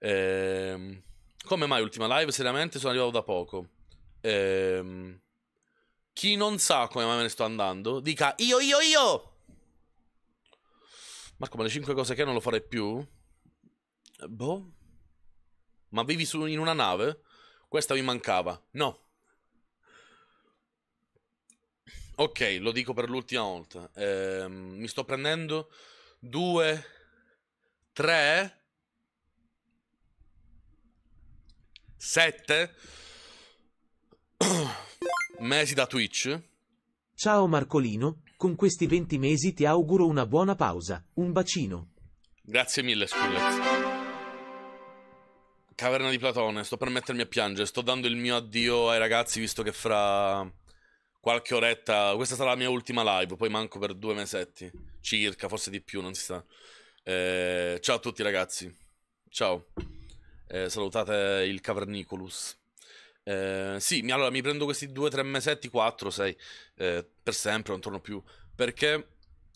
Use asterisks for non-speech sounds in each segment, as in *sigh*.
Ehm, come mai ultima live? Seriamente sono arrivato da poco. Ehm, chi non sa come mai me ne sto andando, dica io, io, io. Marco, ma le 5 cose che non lo farei più? Boh. Ma vivi su, in una nave? Questa mi mancava. No. Ok, lo dico per l'ultima volta. Ehm, mi sto prendendo due, tre, 7 mesi da Twitch. Ciao Marcolino, con questi 20 mesi ti auguro una buona pausa. Un bacino. Grazie mille, Skullex. Caverna di Platone, sto per mettermi a piangere, sto dando il mio addio ai ragazzi visto che fra qualche oretta, questa sarà la mia ultima live, poi manco per due mesetti, circa, forse di più, non si sa. Eh, ciao a tutti ragazzi, ciao eh, salutate il Cavernicolus. Eh, sì, mi, allora mi prendo questi due, tre mesetti, quattro, sei, eh, per sempre, non torno più, perché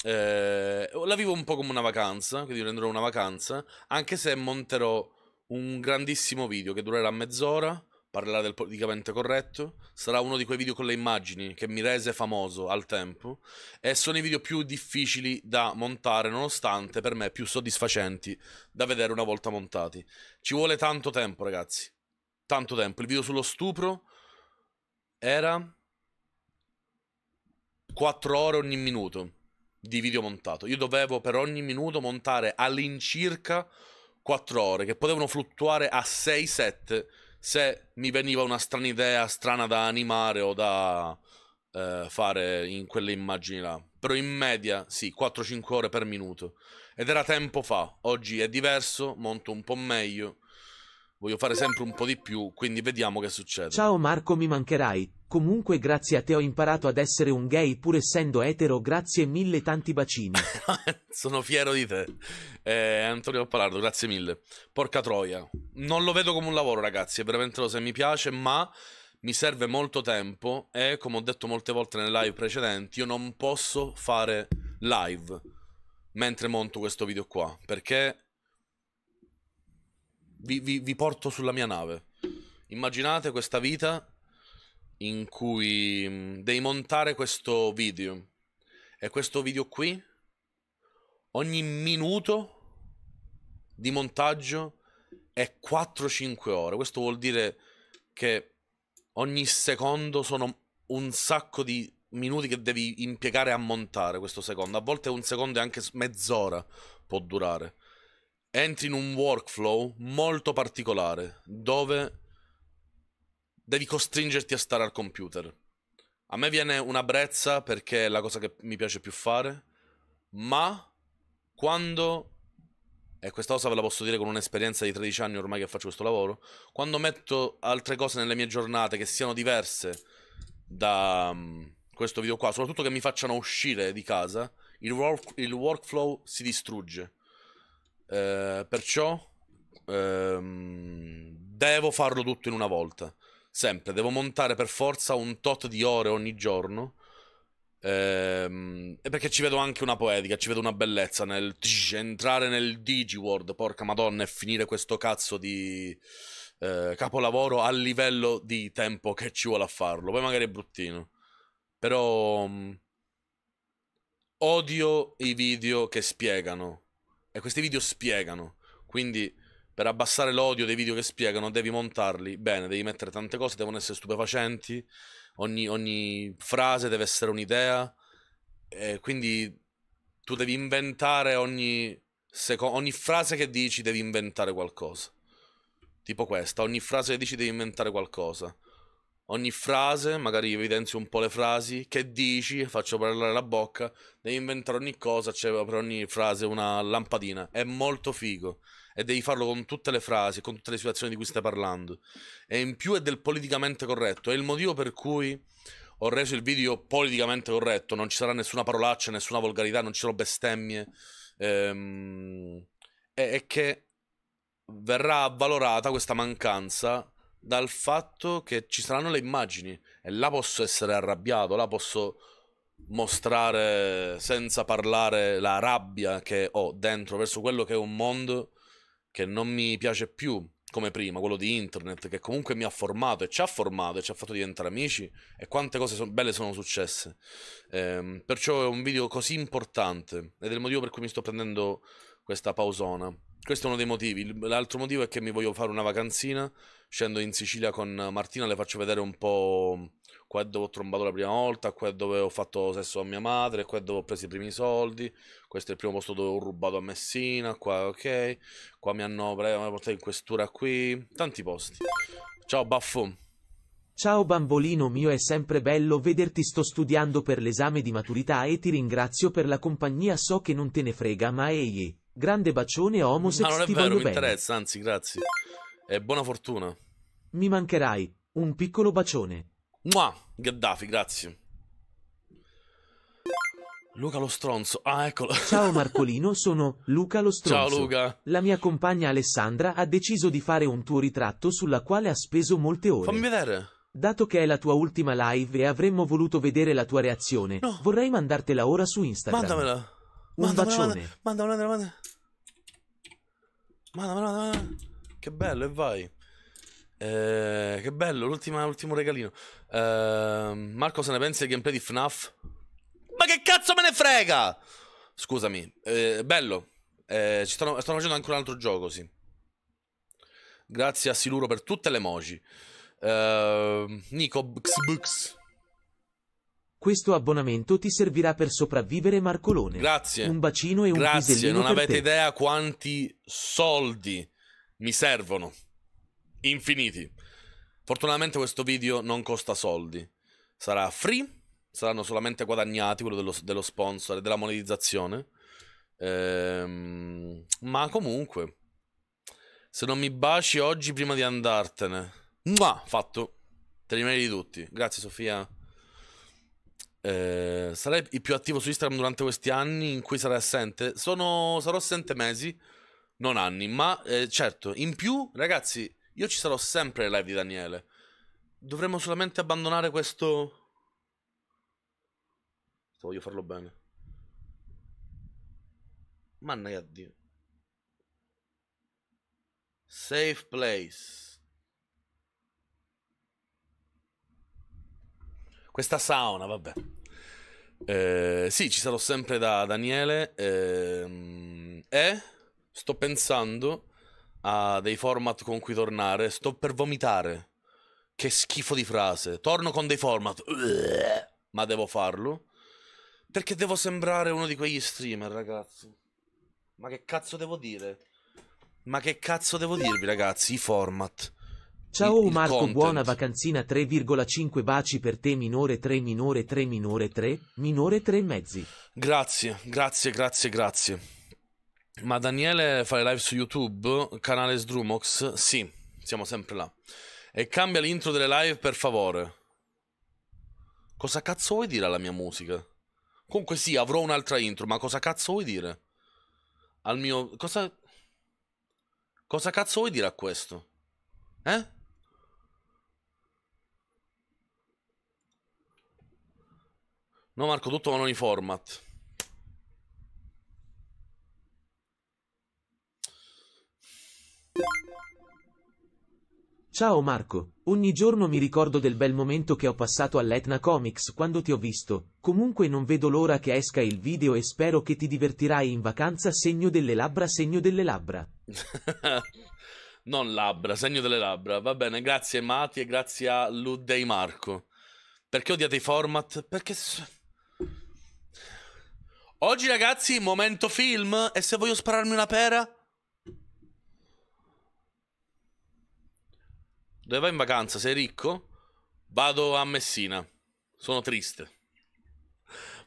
eh, la vivo un po' come una vacanza, quindi prenderò una vacanza, anche se monterò un grandissimo video che durerà mezz'ora, parlare del politicamente corretto. Sarà uno di quei video con le immagini che mi rese famoso al tempo. E sono i video più difficili da montare, nonostante per me più soddisfacenti da vedere una volta montati. Ci vuole tanto tempo, ragazzi. Tanto tempo. Il video sullo stupro era 4 ore ogni minuto di video montato. Io dovevo per ogni minuto montare all'incirca 4 ore, che potevano fluttuare a 6-7 se mi veniva una strana idea, strana da animare o da eh, fare in quelle immagini là. Però in media, sì, 4-5 ore per minuto. Ed era tempo fa, oggi è diverso, monto un po' meglio. Voglio fare sempre un po' di più, quindi vediamo che succede. Ciao Marco, mi mancherai. Comunque grazie a te ho imparato ad essere un gay pur essendo etero, grazie mille tanti bacini. *laughs* Sono fiero di te. Eh, Antonio Pappalardo, grazie mille. Porca troia. Non lo vedo come un lavoro ragazzi, è veramente lo se mi piace, ma mi serve molto tempo e come ho detto molte volte nelle live precedenti, io non posso fare live mentre monto questo video qua, perché vi, vi, vi porto sulla mia nave. Immaginate questa vita in cui mm, devi montare questo video. E questo video qui, ogni minuto di montaggio è 4-5 ore. Questo vuol dire che ogni secondo sono un sacco di minuti che devi impiegare a montare questo secondo. A volte un secondo e anche mezz'ora può durare. Entri in un workflow molto particolare dove devi costringerti a stare al computer. A me viene una brezza perché è la cosa che mi piace più fare, ma quando, e questa cosa ve la posso dire con un'esperienza di 13 anni ormai che faccio questo lavoro, quando metto altre cose nelle mie giornate che siano diverse da um, questo video qua, soprattutto che mi facciano uscire di casa, il, work, il workflow si distrugge. Eh, perciò ehm, devo farlo tutto in una volta sempre, devo montare per forza un tot di ore ogni giorno. Ehm, e perché ci vedo anche una poetica, ci vedo una bellezza nel tsh, entrare nel Digiworld, porca madonna, e finire questo cazzo di eh, capolavoro a livello di tempo che ci vuole a farlo. Poi magari è bruttino. Però mh, mm, odio i video che spiegano. E questi video spiegano. Quindi per abbassare l'odio dei video che spiegano devi montarli bene, devi mettere tante cose, devono essere stupefacenti, ogni, ogni frase deve essere un'idea, quindi tu devi inventare ogni, seco- ogni frase che dici, devi inventare qualcosa. Tipo questa, ogni frase che dici devi inventare qualcosa. Ogni frase, magari evidenzi un po' le frasi, che dici, faccio parlare la bocca, devi inventare ogni cosa, c'è cioè per ogni frase una lampadina. È molto figo e devi farlo con tutte le frasi, con tutte le situazioni di cui stai parlando. E in più è del politicamente corretto. È il motivo per cui ho reso il video politicamente corretto. Non ci sarà nessuna parolaccia, nessuna volgarità, non ci sono bestemmie. Ehm, è, che verrà avvalorata questa mancanza dal fatto che ci saranno le immagini e là posso essere arrabbiato, là posso mostrare senza parlare la rabbia che ho dentro verso quello che è un mondo che non mi piace più come prima, quello di internet, che comunque mi ha formato e ci ha formato e ci ha fatto diventare amici e quante cose son belle sono successe. Ehm, perciò è un video così importante ed è il motivo per cui mi sto prendendo questa pausona. Questo è uno dei motivi. L'altro motivo è che mi voglio fare una vacanzina. Scendo in Sicilia con Martina, le faccio vedere un po' qua dove ho trombato la prima volta, qua dove ho fatto sesso a mia madre, qua dove ho preso i primi soldi, questo è il primo posto dove ho rubato a Messina, qua ok, qua mi hanno, portato in questura qui, tanti posti. Ciao Baffo. Ciao bambolino mio è sempre bello vederti sto studiando per l'esame di maturità e ti ringrazio per la compagnia so che non te ne frega ma ehi. Grande bacione Homosex. Ma mm, ah, non è vero, mi interessa, anzi, grazie. E buona fortuna. Mi mancherai. Un piccolo bacione. Mua, Gaddafi, grazie. Luca lo stronzo. Ah, eccolo. Ciao *laughs* Marcolino, sono Luca lo stronzo. Ciao Luca. La mia compagna Alessandra ha deciso di fare un tuo ritratto sulla quale ha speso molte ore. Fammi vedere. Dato che è la tua ultima live e avremmo voluto vedere la tua reazione, no. vorrei mandartela ora su Instagram. Mandamela. Un mandamela, bacione. Mandamela, mandamela, mandamela. Madonna, madonna, che bello, e vai. Eh, che bello, l'ultimo regalino. Eh, Marco, se ne pensi del gameplay di FNAF? Ma che cazzo me ne frega! Scusami, eh, bello. Eh, ci stanno, stanno, facendo anche un altro gioco, sì. Grazie a Siluro per tutte le emoji. Ehm, Nico Xbux. Questo abbonamento ti servirà per sopravvivere Marcolone. Grazie. Un bacino e un Grazie. pisellino non avete te. idea quanti soldi mi servono. Infiniti. Fortunatamente questo video non costa soldi. Sarà free, saranno solamente guadagnati quello dello, dello sponsor e della monetizzazione. Ehm, ma comunque, se non mi baci oggi prima di andartene, Mua, fatto. Te li di tutti. Grazie Sofia. Eh, sarei il più attivo su Instagram durante questi anni in cui sarai assente? Sono, sarò assente mesi, non anni, ma eh, certo, in più, ragazzi, io ci sarò sempre live di Daniele. Dovremmo solamente abbandonare questo... Se voglio farlo bene. Mannaggia Dio. Safe place. Questa sauna, vabbè. Eh, sì, ci sarò sempre da Daniele. Ehm, e sto pensando a dei format con cui tornare. Sto per vomitare. Che schifo di frase. Torno con dei format. Ueh, ma devo farlo. Perché devo sembrare uno di quegli streamer, ragazzi. Ma che cazzo devo dire? Ma che cazzo devo dirvi, ragazzi? I format. Ciao il, Marco, il buona vacanzina 3,5 baci per te minore 3 minore 3 minore 3 minore 3 mezzi. Grazie, grazie, grazie, grazie. Ma Daniele fa le live su YouTube, canale Sdrumox? Sì, siamo sempre là. E cambia l'intro delle live per favore. Cosa cazzo vuoi dire alla mia musica? Comunque sì, avrò un'altra intro, ma cosa cazzo vuoi dire? Al mio... Cosa... Cosa cazzo vuoi dire a questo? Eh? No Marco, tutto ma non i format. Ciao Marco, ogni giorno mi ricordo del bel momento che ho passato all'Etna Comics quando ti ho visto, comunque non vedo l'ora che esca il video e spero che ti divertirai in vacanza segno delle labbra segno delle labbra. *laughs* non labbra, segno delle labbra, va bene, grazie Mati e grazie a Ludday Marco. Perché odiate i format? Perché... Oggi ragazzi, momento film. E se voglio spararmi una pera? Dove vai in vacanza? Sei ricco? Vado a Messina. Sono triste.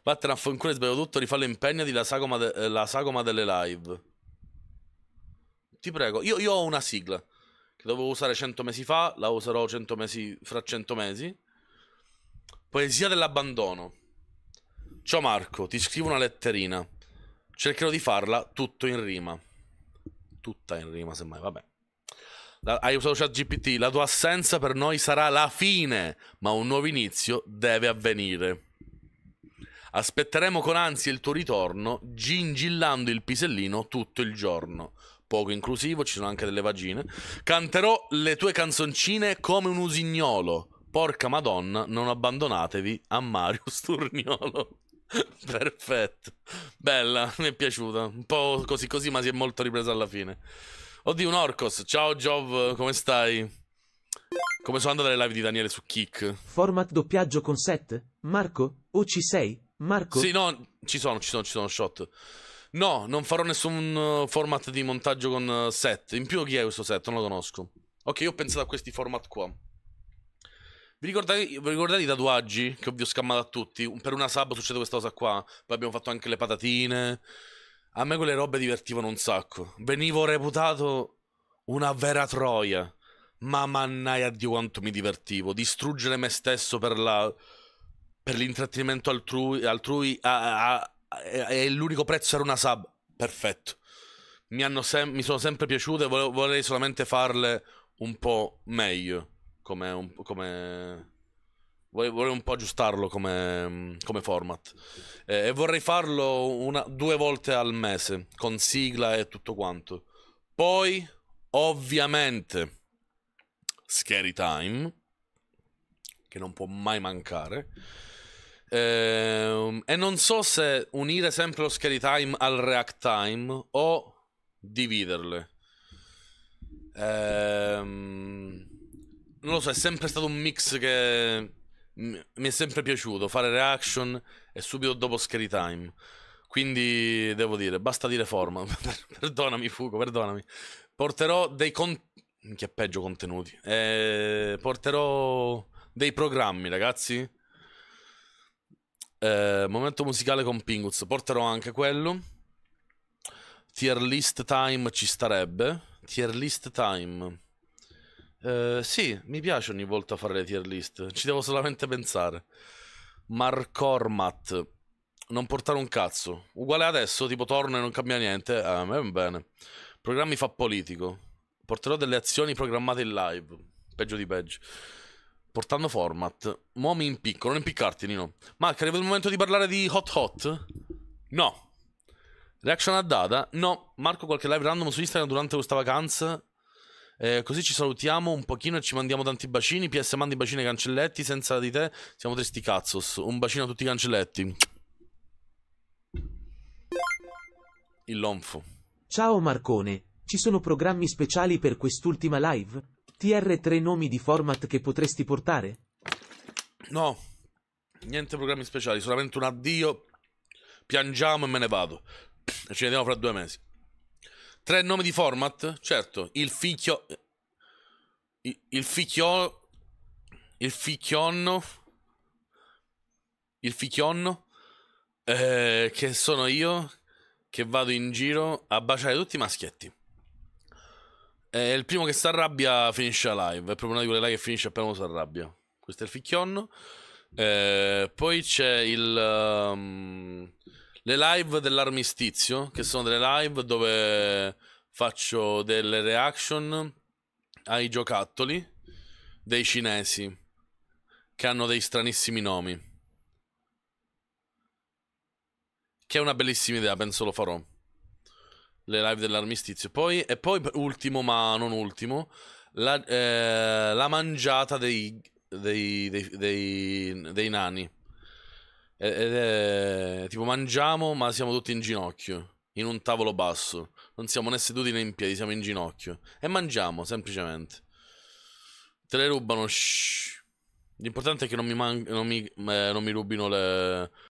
Vattene a fanculo e sbaglio tutto, rifallo impegnati la sagoma, de- la sagoma delle live. Ti prego, io, io ho una sigla che dovevo usare cento mesi fa, la userò 100 mesi fra cento mesi. Poesia dell'abbandono. Ciao Marco, ti scrivo una letterina. Cercherò di farla tutto in rima. Tutta in rima, semmai, vabbè. La, hai usato ChatGPT, la tua assenza per noi sarà la fine, ma un nuovo inizio deve avvenire. Aspetteremo con ansia il tuo ritorno, gingillando il pisellino tutto il giorno. Poco inclusivo, ci sono anche delle vagine. Canterò le tue canzoncine come un usignolo. Porca madonna, non abbandonatevi a Mario Sturniolo. *laughs* Perfetto. Bella, mi è piaciuta. Un po' così così, ma si è molto ripresa alla fine. Oddio, un Orcos. Ciao Jov, come stai? Come sono andate le live di Daniele su Kick? Format doppiaggio con set? Marco? O ci sei? Marco? Sì, no, ci sono, ci sono, ci sono shot. No, non farò nessun uh, format di montaggio con uh, set. In più chi è questo set? Non lo conosco. Ok, io ho pensato a questi format qua. Vi ricordate, vi ricordate, i tatuaggi che vi ho scammato a tutti? Per una sub succede questa cosa qua. Poi abbiamo fatto anche le patatine. A me quelle robe divertivano un sacco. Venivo reputato una vera troia. Ma mannaia di quanto mi divertivo. Distruggere me stesso per la... Per l'intrattenimento altrui, altrui a, a, a, e l'unico prezzo era una sub. Perfetto. Mi, mi sono sempre piaciute, volevo, vorrei solamente farle un po' meglio come, un, come... Vorrei, vorrei un po' aggiustarlo come, come format. Eh, e vorrei farlo una, due volte al mese, con sigla e tutto quanto. Poi, ovviamente, Scary Time, che non può mai mancare. Eh, e non so se unire sempre lo Scary Time al React Time o dividerle. Ehm non lo so, è sempre stato un mix che mi è sempre piaciuto fare reaction e subito dopo scary time. Quindi devo dire, basta dire forma. *laughs* perdonami, Fugo, perdonami. Porterò dei contenuti. Che peggio contenuti. Eh, porterò dei programmi, ragazzi. Eh, momento musicale con Pinguz. Porterò anche quello. Tier list time ci starebbe. Tier list time. Eh, sì, mi piace ogni volta fare le tier list, ci devo solamente pensare. Marcormat, non portare un cazzo. Uguale adesso, tipo torno e non cambia niente. Eh, a me va bene. Programmi fa politico. Porterò delle azioni programmate in live. Peggio di peggio. Portando format. Mo mi impicco, non impiccarti, Nino. è arrivato il momento di parlare di Hot Hot? No. Reaction a data? No. Marco qualche live random su Instagram durante questa vacanza? Eh, così ci salutiamo un pochino e ci mandiamo tanti bacini. PS mandi bacini ai cancelletti. Senza di te siamo tristi cazzos. Un bacino a tutti i cancelletti. Il lonfo. Ciao Marcone. Ci sono programmi speciali per quest'ultima live? TR3 nomi di format che potresti portare? No. Niente programmi speciali, solamente un addio. Piangiamo e me ne vado. E ci vediamo fra due mesi. Tre nomi di format? Certo, il ficchio... Il, il ficchio... Il ficchionno... Il ficchionno... Eh, che sono io che vado in giro a baciare tutti i maschietti. Eh, il primo che si arrabbia finisce la live. È proprio una di quelle live che finisce appena uno si arrabbia. Questo è il ficchionno. Eh, poi c'è il... Um, le live dell'armistizio, che sono delle live dove faccio delle reaction ai giocattoli dei cinesi che hanno dei stranissimi nomi. Che è una bellissima idea, penso lo farò. Le live dell'armistizio. Poi, e poi, ultimo ma non ultimo, la, eh, la mangiata dei, dei, dei, dei nani. Eh, ed è tipo mangiamo, ma siamo tutti in ginocchio, in un tavolo basso. Non siamo né seduti né in piedi, siamo in ginocchio. E mangiamo, semplicemente. Te le rubano, shh. L'importante è che non mi, man- non mi, eh, non mi rubino le,